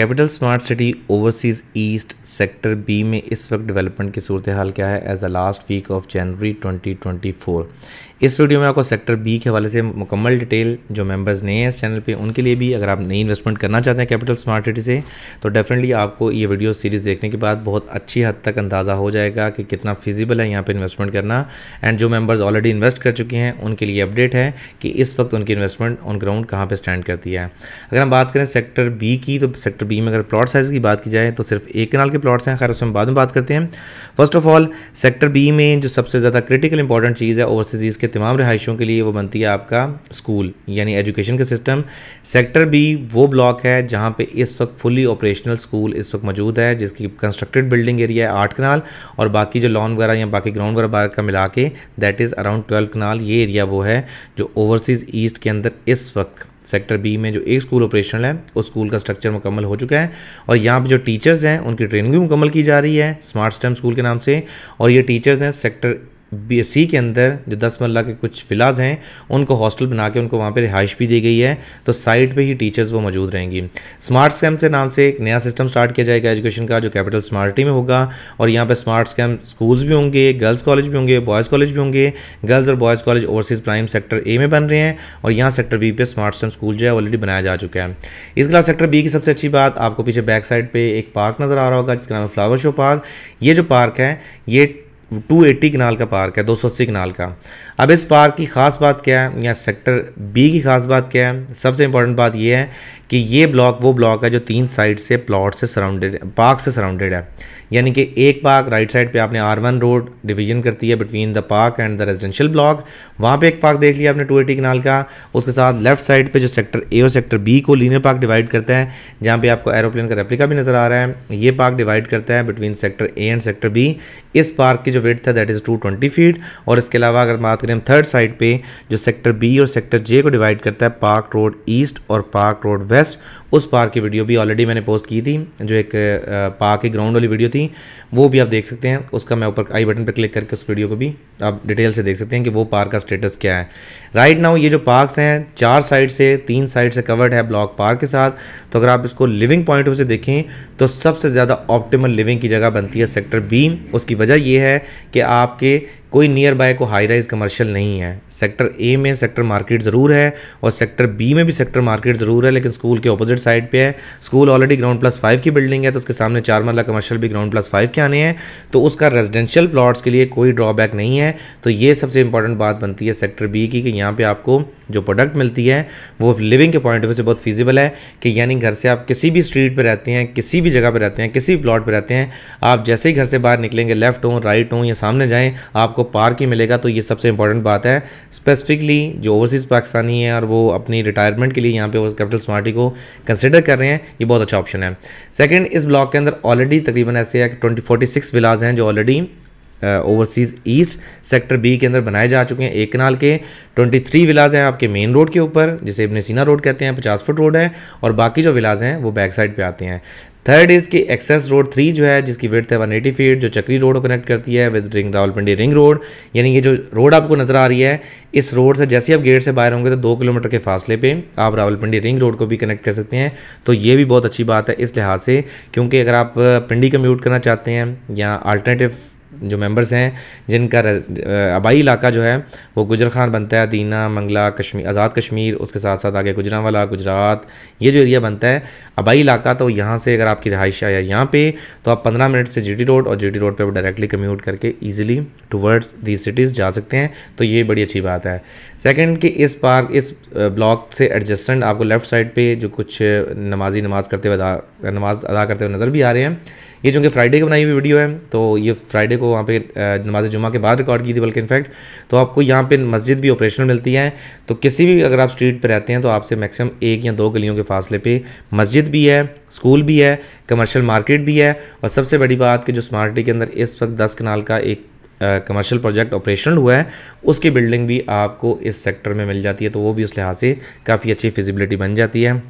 capital smart city overseas east sector B में इस वक्त डेवलपमेंट की सूरत हाल क्या है as a last week of जनवरी 2024 इस वीडियो में आपको सेक्टर बी के हवाले से मुकम्मल डिटेल जो मेंबर्स नए हैं इस चैनल पे उनके लिए भी अगर आप नई इन्वेस्टमेंट करना चाहते हैं कैपिटल स्मार्ट सिटी से तो डेफिनेटली आपको ये वीडियो सीरीज़ देखने के बाद बहुत अच्छी हद तक अंदाज़ा हो जाएगा कि कितना फिजिबल है यहाँ पर इन्वेस्टमेंट करना एंड जो मेम्बर्स ऑलरेडी इन्वेस्ट कर चुके हैं उनके लिए अपडेट है कि इस वक्त उनकी इन्वेस्टमेंट ऑन ग्राउंड कहाँ पर स्टैंड करती है अगर हम बात करें सेक्टर बी की तो सेक्टर बी में अगर प्लॉट साइज़ की बात की जाए तो सिर्फ एक कनाल के प्लॉट्स हैं खैर उसमें बाद में बात करते हैं first of all sector B में जो सबसे ज़्यादा क्रिटिकल इंपॉर्टेंट चीज़ है ओवरसीज़ के तमाम रहाइशों के लिए वो बनती है आपका स्कूल यानी एजुकेशन का सिस्टम सेक्टर बी वो ब्लॉक है जहाँ पर इस वक्त फुली ऑपरेशनल स्कूल इस वक्त मौजूद है जिसकी कंस्ट्रक्टेड बिल्डिंग एरिया है आठ कनाल और बाकी जो लॉन वगैरह या बाकी ग्राउंड वगैरह का मिला के that is around twelve kanal ये एरिया वो है जो ओवरसीज़ ईस्ट के अंदर इस वक्त सेक्टर बी में जो एक स्कूल ऑपरेशनल है उस स्कूल का स्ट्रक्चर मुकम्मल हो चुका है और यहाँ पर जो टीचर्स हैं उनकी ट्रेनिंग भी मुकम्मल की जा रही है स्मार्ट स्टेम स्कूल के नाम से और ये टीचर्स हैं सेक्टर बीएससी के अंदर जो दस मरला के कुछ फ़िलाज हैं उनको हॉस्टल बना के उनको वहाँ पे रिहाइश भी दी गई है तो साइट पे ही टीचर्स वो मौजूद रहेंगी स्मार्ट स्कैम के नाम से एक नया सिस्टम स्टार्ट किया जाएगा एजुकेशन का जो कैपिटल स्मार्टी में होगा और यहाँ पे स्मार्ट स्कैम स्कूल्स भी होंगे गर्ल्स कॉलेज भी होंगे बॉयज़ कॉलेज भी होंगे गर्ल्स और boys college overseas prime sector A में बन रहे हैं और यहाँ सेक्टर बी पे स्मार्ट स्कैम स्कूल जो है ऑलरेडी बनाया जा चुका है इसके अलावा सेक्टर बी की सबसे अच्छी बात आपको पीछे बैक साइड पर एक पार्क नज़र आ रहा होगा जिसका नाम है फ्लावर शो पार्क ये जो पार्क है ये टू एटी किनाल का पार्क है दो सौ अस्सी कनाल का अब इस पार्क की ख़ास बात क्या है या सेक्टर बी की ख़ास बात क्या है सबसे इंपॉर्टेंट बात यह है कि ये ब्लॉक वो ब्लॉक है जो तीन साइड से प्लॉट से सराउंडेड पार्क से सराउंडेड है यानी कि एक पार्क राइट साइड पे आपने आर वन रोड डिवीजन करती है between the park and the residential block वहाँ पे एक पार्क देख लिया आपने टू एटी कनाल का उसके साथ लेफ्ट साइड पे जो सेक्टर ए और सेक्टर बी को लीनियर पार्क डिवाइड करता है जहाँ पे आपको एरोप्लेन का रेप्लिका भी नज़र आ रहा है ये पार्क डिवाइड करता है between sector A and sector B इस पार्क की जो वेट था that is two twenty feet और इसके अलावा अगर बात करें हम थर्ड साइड पर जो सेक्टर बी और सेक्टर जे को डिवाइड करता है पार्क रोड ईस्ट और पार्क रोड वेस्ट उस पार्क की वीडियो भी ऑलरेडी मैंने पोस्ट की थी जो एक पार्क की ग्राउंड वाली वीडियो थी थी वो भी आप देख सकते हैं उसका मैं ऊपर आई बटन पर क्लिक करके उस वीडियो को भी आप डिटेल से देख सकते हैं कि वो पार्क का स्टेटस क्या है राइट नाउ ये जो पार्क्स हैं चार साइड से तीन साइड से कवर्ड है ब्लॉक पार्क के साथ तो अगर आप इसको लिविंग पॉइंट ऑफ से देखें तो सबसे ज़्यादा ऑप्टिमल लिविंग की जगह बनती है सेक्टर बी उसकी वजह यह है कि आपके कोई नियर बाय को हाई राइज कमर्शियल नहीं है सेक्टर ए में सेक्टर मार्केट ज़रूर है और सेक्टर बी में भी सेक्टर मार्केट ज़रूर है लेकिन स्कूल के अपोजिट साइड पे है school already ground plus five की बिल्डिंग है तो उसके सामने चार मरला कमर्शियल भी ग्राउंड प्लस फाइव के आने हैं तो उसका रेजिडेंशियल प्लाट्स के लिए कोई ड्रॉबैक नहीं है तो ये सबसे इंपॉर्टेंट बात बनती है सेक्टर बी की कि यहाँ पर आपको जो प्रोडक्ट मिलती है वो लिविंग के पॉइंट ऑफ व्यू से बहुत फीजिबल है कि यानी घर से आप किसी भी स्ट्रीट पर रहते हैं किसी भी जगह पर रहते हैं किसी भी प्लाट पर रहते हैं आप जैसे ही घर से बाहर निकलेंगे लेफ्ट हों राइट हों या सामने जाएँ आपको आपको पार्क ही मिलेगा तो ये सबसे इंपॉर्टेंट बात है स्पेसिफिकली जो ओवरसीज़ पाकिस्तानी है और वो अपनी रिटायरमेंट के लिए यहाँ पे कैपिटल स्मार्टी e को कंसिडर कर रहे हैं ये बहुत अच्छा ऑप्शन है सेकेंड इस ब्लॉक के अंदर ऑलरेडी तकरीबन ऐसे है कि ट्वेंटी फोर्टी सिक्स विलाज हैं जो already overseas east sector B के अंदर बनाए जा चुके हैं एक कनाल के 23 विलाज हैं आपके मेन रोड के ऊपर जिसे इबन सीना रोड कहते हैं 50 फुट रोड है और बाकी जो विलाज हैं वो बैक साइड पे आते हैं थर्ड इज़ की एक्सेस रोड थ्री जो है जिसकी वेट है वन एटी फीट जो चक्री रोड को कनेक्ट करती है with ring Rawalpindi ring road यानी ये जो रोड आपको नज़र आ रही है इस रोड से जैसे आप गेट से बाहर होंगे तो दो किलोमीटर के फासले पे आप रावलपिंडी रिंग रोड को भी कनेक्ट कर सकते हैं तो ये भी बहुत अच्छी बात है इस लिहाज से क्योंकि अगर आप पिंडी कम्यूट करना चाहते हैं या अल्टरनेटिव जो मेंबर्स हैं जिनका आबाई इलाका जो है वो गुजर खान बनता है दीना मंगला कश्मीर आज़ाद कश्मीर उसके साथ साथ आगे गुजरा वाला गुजरात ये जो एरिया बनता है आबाई इलाका तो यहाँ से अगर आपकी रहाइश है यहाँ पे तो आप पंद्रह मिनट से जीटी रोड और जीटी रोड पर डायरेक्टली कम्यूट करके ईजिली टूवर्ड्स दी सिटीज़ जा सकते हैं तो ये बड़ी अच्छी बात है सेकेंड कि इस पार्क इस ब्लॉक से एडजस्टेंट आपको लेफ़्ट साइड पर जो कुछ नमाजी नमाज़ करते हुए नमाज़ अदा करते हुए नज़र भी आ रहे हैं ये जो कि फ्राइडे की बनाई हुई वीडियो है तो ये फ्राइडे को वहाँ पे नमाज जुमा के बाद रिकॉर्ड की थी बल्कि इनफैक्ट तो आपको यहाँ पे मस्जिद भी ऑपरेशनल मिलती है तो किसी भी अगर आप स्ट्रीट पर रहते हैं तो आपसे मैक्सिमम एक या दो गलियों के फासले पर मस्जिद भी है स्कूल भी है कमर्शल मार्केट भी है और सबसे बड़ी बात कि जो स्मार्ट सिटी के अंदर इस वक्त दस कनाल का एक कमर्शियल प्रोजेक्ट ऑपरेशनल हुआ है उसकी बिल्डिंग भी आपको इस सेक्टर में मिल जाती है तो वो भी उस लिहाज से काफ़ी अच्छी फिजिबिलिटी बन जाती है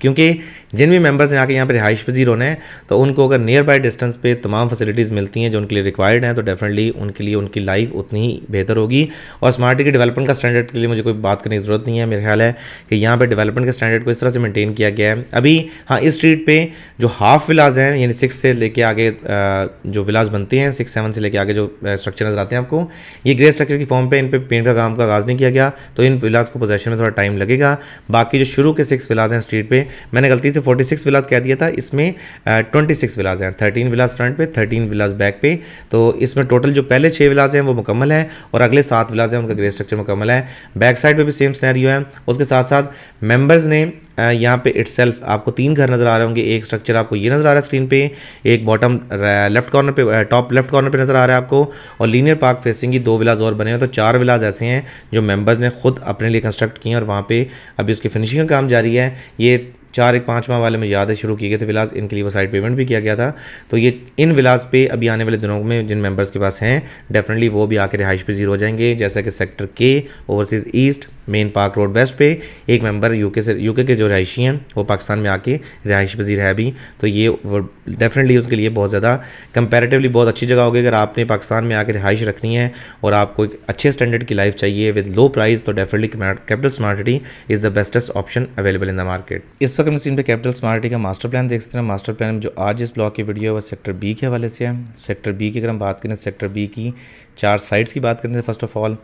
क्योंकि जिन भी मेंबर्स ने आके यहाँ पे रिहाइश पजीर होने है तो उनको अगर नियर बाय डिस्टेंस पे तमाम फैसिलिटीज़ मिलती हैं जो उनके लिए रिक्वायर्ड हैं तो डेफिनेटली उनके लिए उनकी लाइफ उतनी ही बेहतर होगी और स्मार्ट सिटी डेवलपमेंट का स्टैंडर्ड के लिए मुझे कोई बात करने की ज़रूरत नहीं है मेरा ख्याल है कि यहाँ पर डेवलपमेंट के स्टैंडर्ड को इस तरह से मेनटेन किया गया है अभी हाँ इस स्ट्रीट पर जो हाफ विलाज हैं यानी सिक्स से लेके आगे जो विलाज बनते हैं सिक्स सेवन से लेके आगे जो स्ट्रक्चर नजर आते हैं आपको ये ग्रे स्ट्रक्चर की फॉर्म पर इन पर पेंट का काम का आगाज़ नहीं किया गया तो इन विलाज को पोजेशन में थोड़ा टाइम लगेगा बाकी जो शुरू के सिक्स विलाज हैं स्ट्रीट पर मैंने गलती से 46 सिक्स विलाज कह दिया था इसमें ट्वेंटी सिक्स विलाज हैं थर्टीन विलाज फ्रंट पे थर्टीन विलाज बैक पे तो इसमें टोटल जो पहले छः विलाज हैं वो मुकम्मल है और अगले सात विलाज हैं उनका ग्रे स्ट्रक्चर मुकम्मल है बैक साइड पर भी सेम स्नैरियो है उसके साथ साथ मेम्बर्स ने यहाँ पे इट्स आपको तीन घर नज़र आ रहे होंगे एक स्ट्रक्चर आपको ये नज़र आ रहा है स्क्रीन पे एक बॉटम लेफ्ट कॉर्नर पे टॉप लेफ्ट कॉर्नर पे नज़र आ रहा है आपको और लीनियर पार्क फेसिंग ही दो विलाज और बने हैं तो चार विलाज ऐसे हैं जो मेम्बर्स ने खुद अपने लिए कंस्ट्रक्ट किए हैं और वहाँ पर अभी उसकी फिनिशिंग का काम जारी है ये चार एक पाँच माह वाले में याद है शुरू किए गए थे विलाज़ इनके लिए वो साइड पेमेंट भी किया गया था तो ये इन विलाज पे अभी आने वाले दिनों में जिन मेंबर्स के पास हैं डेफिनेटली वो भी आके रिहाइश पे जीरो हो जाएंगे जैसा कि सेक्टर के overseas east main park road west पे एक मेंबर यूके से यूके के जो रहायशी हैं वो पाकिस्तान में आके रहायश पजीर है भी तो ये डेफिनेटली उसके लिए बहुत ज़्यादा कंपैरेटिवली बहुत अच्छी जगह होगी अगर आपने पाकिस्तान में आके रहायश रखनी है और आपको एक अच्छे स्टैंडर्ड की लाइफ चाहिए विद लो प्राइस तो definitely capital smart city is the bestest option available in the market इस वक्त हम पर कैपिटल स्मार्ट सिटी का मास्टर प्लान देख सकते हैं मास्टर प्लान जो आज इस ब्लॉक की वीडियो है वह सेक्टर बी के हवाले से है सेक्टर बी की अगर हम बात करें सेक्टर बी की चार साइड्स की बात करें फर्स्ट ऑफ ऑल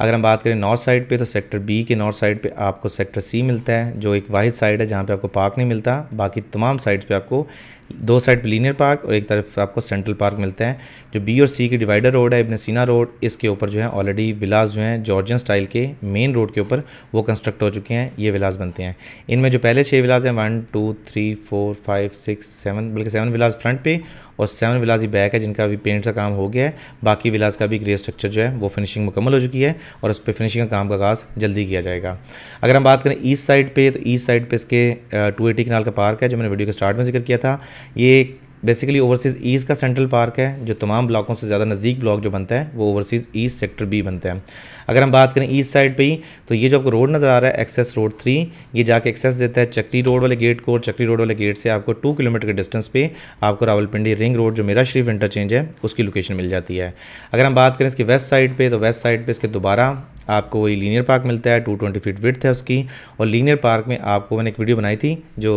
अगर हम बात करें नॉर्थ साइड पर तो सेक्टर बी के नॉर्थ साइड पे आपको सेक्टर सी मिलता है जो एक वाहिद साइड है जहाँ पे आपको पार्क नहीं मिलता बाकी तमाम साइड्स पे आपको दो साइड पर लीनियर पार्क और एक तरफ आपको सेंट्रल पार्क मिलता है जो बी और सी की डिवाइडर रोड है इबन सीना रोड इसके ऊपर जो है ऑलरेडी विलाज जो हैं जॉर्जियन स्टाइल के मेन रोड के ऊपर वो कंस्ट्रक्ट हो चुके हैं ये विलाज बनते हैं इनमें जो पहले छः विलाज हैं one two three four five six seven बल्कि सेवन विलाज फ्रंट पे और सेवन विलाज ही बैक है जिनका अभी पेंट का काम हो गया है बाकी विलाज़ का भी ग्रे स्ट्रक्चर जो है वो फिनिशिंग मुकम्मल हो चुकी है और उस पर फिनिशिंग का काम का आगाज़ जल्दी किया जाएगा अगर हम बात करें ईस्ट साइड पर तो ईस्ट साइड पर इसके टू एटी कनाल का पार्क है जो मैंने वीडियो के स्टार्ट में जिक्र किया था ये बेसिकली ओवरसीज़ ईस्ट का सेंट्रल पार्क है जो तमाम ब्लॉकों से ज़्यादा नज़दीक ब्लॉक जो बनता है वो ओवरसीज़ ईस्ट सेक्टर बी बनता है अगर हम बात करें ईस्ट साइड पे ही तो ये जो आपको रोड नज़र आ रहा है एक्सेस रोड थ्री ये जाके एक्सेस देता है चक्री रोड वाले गेट को और चक्री रोड वाले गेट से आपको टू किलोमीटर के डिस्टेंस पे आपको रावलपिंडी रिंग रोड जो मेरा शरीफ इंटरचेंज है उसकी लोकेशन मिल जाती है अगर हम बात करें इसकी वेस्ट साइड पर तो वेस्ट साइड पर इसके दोबारा आपको वही लीनियर पार्क मिलता है टू ट्वेंटी फीट विथ है उसकी और लीनियर पार्क में आपको मैंने एक वीडियो बनाई थी जो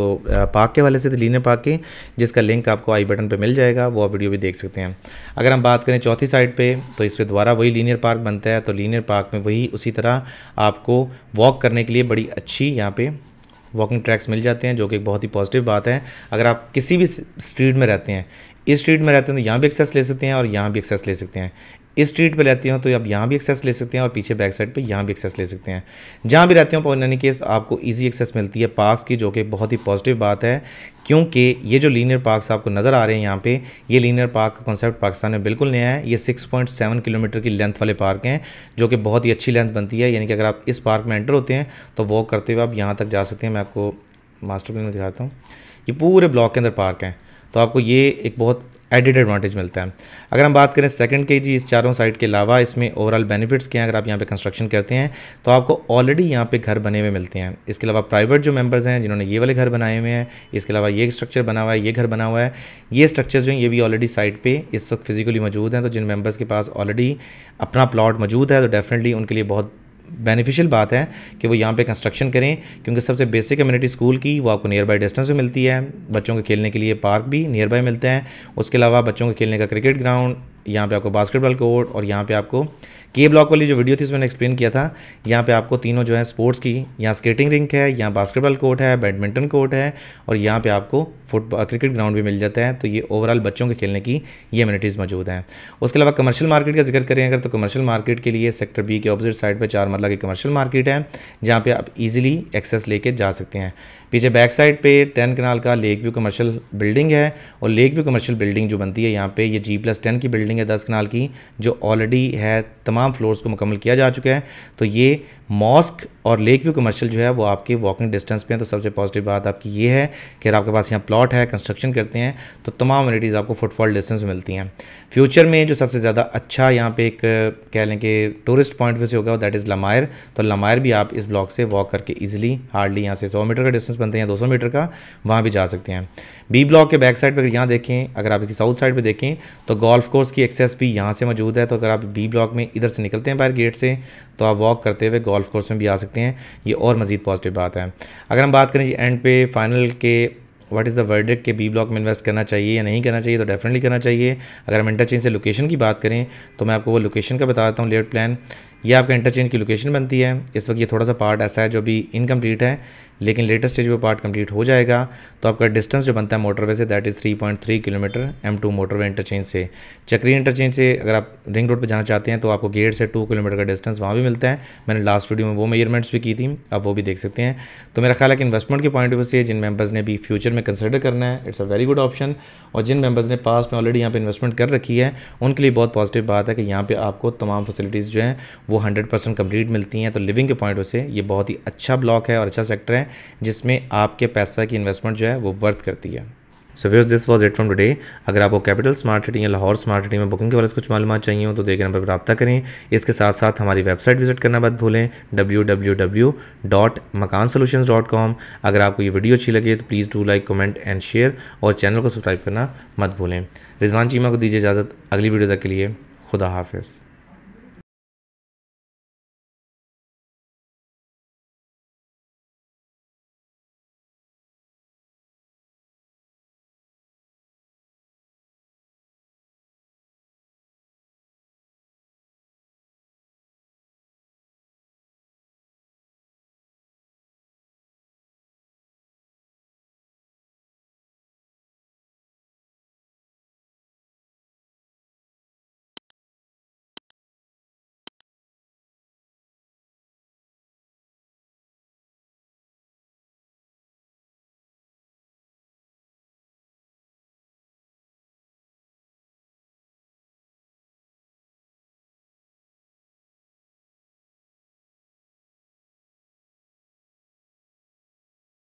पार्क के वाले से थी लीनियर पार्क के जिसका लिंक आपको आई बटन पर मिल जाएगा वो आप वीडियो भी देख सकते हैं अगर हम बात करें चौथी साइड पर तो इस पर दोबारा वही लीनियर पार्क बनता है तो लीनियर पार्क में वही उसी तरह आपको वॉक करने के लिए बड़ी अच्छी यहाँ पर वॉकिंग ट्रैक्स मिल जाते हैं जो कि बहुत ही पॉजिटिव बात है अगर आप किसी भी स्ट्रीट में रहते हैं इस स्ट्रीट में रहते हैं तो यहाँ भी एक्सेस ले सकते हैं और यहाँ भी एक्सेस ले सकते हैं इस स्ट्रीट पे रहते हो तो आप यहाँ भी एक्सेस ले सकते हैं और पीछे बैक साइड पे यहाँ भी एक्सेस ले सकते हैं जहाँ भी रहते हो इन केस आपको ईजी एक्सेस मिलती है पार्क्स की जो कि बहुत ही पॉजिटिव बात है क्योंकि ये जो लीनियर पार्क्स आपको नज़र आ रहे हैं यहाँ पे ये लीनियर पार्क का कॉन्सेप्ट पाकिस्तान में बिल्कुल नया है ये 6.7 किलोमीटर की लेंथ वाले पार्क हैं जो कि बहुत ही अच्छी लेंथ बनती है यानी कि अगर आप इस पार्क में एंटर होते हैं तो वॉक करते हुए आप यहाँ तक जा सकते हैं मैं आपको मास्टर प्लान में दिखाता हूँ ये पूरे ब्लॉक के अंदर पार्क हैं तो आपको ये एक बहुत एडिड एडवांटेज मिलता है अगर हम बात करें सेकंड के जी इस चारों साइड के अलावा इसमें ओवरऑल बेनिफिट्स क्या हैं अगर आप यहाँ पे कंस्ट्रक्शन करते हैं तो आपको ऑलरेडी यहाँ पे घर बने हुए मिलते हैं इसके अलावा प्राइवेट जो मेंबर्स हैं जिन्होंने ये वाले घर बनाए हुए हैं इसके अलावा ये स्ट्रक्चर बना हुआ है ये घर बना हुआ है ये स्ट्रक्चर जो है ये भी ऑलरेडी साइट पर इस वक्त फिजिकली मौजूद हैं तो जिन मेम्बर्स के पास ऑलरेडी अपना प्लाट मौजूद है तो डेफिनेटली उनके लिए बहुत बेनिफिशियल बात है कि वो यहाँ पे कंस्ट्रक्शन करें क्योंकि सबसे बेसिक कम्युनिटी स्कूल की वो आपको नियर बाई डिस्टेंस में मिलती है बच्चों के खेलने के लिए पार्क भी नियर बाई मिलते हैं उसके अलावा बच्चों के खेलने का क्रिकेट ग्राउंड यहाँ पे आपको बास्केटबॉल कोर्ट और यहाँ पे आपको के ब्लॉक वाली जो वीडियो थी उसमें एक्सप्लेन किया था यहाँ पे आपको तीनों जो है स्पोर्ट्स की यहाँ स्केटिंग रिंक है यहाँ बास्केटबॉल कोर्ट है बैडमिंटन कोर्ट है और यहाँ पे आपको फुटबॉल क्रिकेट ग्राउंड भी मिल जाता है तो ये ओवरऑल बच्चों के खेलने की ये अम्यूनिटीज़ मौजूद हैं उसके अलावा कमर्शियल मार्केट का जिक्र करें अगर तो कमर्शियल मार्केट के लिए सेक्टर बी के अपोजिट साइड पर चार मरला की कमर्शियल मार्केट है जहाँ पर आप ईजिली एक्सेस लेके जा सकते हैं पीछे बैक साइड पे टेन कनाल का लेक व्यू कमर्शियल बिल्डिंग है और लेक व्यू कमर्शियल बिल्डिंग जो बनती है यहाँ पे ये जी प्लस टेन की बिल्डिंग बिल्डिंग है दस कनाल की जो ऑलरेडी है तमाम फ्लोर्स को मुकम्मल किया जा चुका है तो ये मॉस्क और लेक व्यू कमर्शियल जो है वो आपके वॉकिंग डिस्टेंस पे हैं तो सबसे पॉजिटिव बात आपकी ये है कि अगर आपके पास यहाँ प्लॉट है कंस्ट्रक्शन करते हैं तो तमाम अम्यूनिटीज़ आपको फुटफॉल डिस्टेंस मिलती हैं फ्यूचर में जो सबसे ज़्यादा अच्छा यहाँ पे एक कह लें कि टूरिस्ट पॉइंट व्यू से होगा दैट इज़ लमायर तो लमायर भी आप इस ब्लॉक से वॉक करके ईजिली हार्डली यहाँ से सौ मीटर का डिस्टेंस बनते हैं दो मीटर का वहाँ भी जा सकते हैं बी ब्लॉक के बैक साइड पर यहाँ देखें अगर आप इसकी साउथ साइड पर देखें तो गोल्फ कोर्स की एक्सेस भी यहाँ से मौजूद है तो अगर आप बी ब्लॉक में इधर से निकलते हैं बाहर गेट से तो आप वॉक करते हुए गोल्फ कोर्स में भी आ सकते हैं ये और मज़ीद पॉजिटिव बात है अगर हम बात करें एंड पे फाइनल के व्हाट इज़ द वर्ड के बी ब्लॉक में इन्वेस्ट करना चाहिए या नहीं करना चाहिए तो डेफिनेटली करना चाहिए अगर हम इंटरचेंज से लोकेशन की बात करें तो मैं आपको वो लोकेशन का बताता हूँ लेट प्लान ये आपका इंटरचेंज की लोकेशन बनती है इस वक्त ये थोड़ा सा पार्ट ऐसा है जो भी इनकम्प्लीट है लेकिन लेटेस्ट स्टेज पर पार्ट कंप्लीट हो जाएगा तो आपका डिस्टेंस जो बनता है मोटरवे से that is 3.3 kilometre M two motorway interchange से चक्री इंटरचेंज से अगर आप रिंग रोड पर जाना चाहते हैं तो आपको गेट से टू किलोमीटर का डिस्टेंस वहाँ भी मिलता है मैंने लास्ट वीडियो में वो मेजरमेंट्स भी की थी आप वो भी देख सकते हैं तो मेरा ख्याल है कि इन्वेस्टमेंट के पॉइंट ऑफ व्यू से जिन मेम्बर्स ने भी फ्यूचर में कंसिडर करना है it's a very good option और जिन मेम्बर्स ने पास में ऑलरेडी यहाँ पर इन्वेस्टमेंट कर रखी है उनके लिए बहुत पॉजिटिव बात है कि यहाँ पर आपको तमाम फैसिलिटीज़ जो हैं वो हंड्रेड परसेंट कम्प्लीट मिलती हैं तो लिविंग के पॉइंट से ये बहुत ही अच्छा ब्लॉक है और अच्छा सेक्टर है जिसमें आपके पैसा की इन्वेस्टमेंट जो है वो वर्थ करती है so views this was it from today अगर आपको कैपिटल स्मार्ट सिटी या लाहौर स्मार्ट सिटी में बुकिंग के बारे में कुछ मालूम चाहिए हो तो देखे नंबर पर रब्ता करें इसके साथ साथ हमारी वेबसाइट विजिट करना मत भूलें W W W dot Makaan solution dot com अगर आपको ये वीडियो अच्छी लगे तो please do like comment and share और चैनल को सब्सक्राइब करना मत भूलें रिजवान चीमा को दीजिए इजाज़त अगली वीडियो तक के लिए खुदा हाफिज़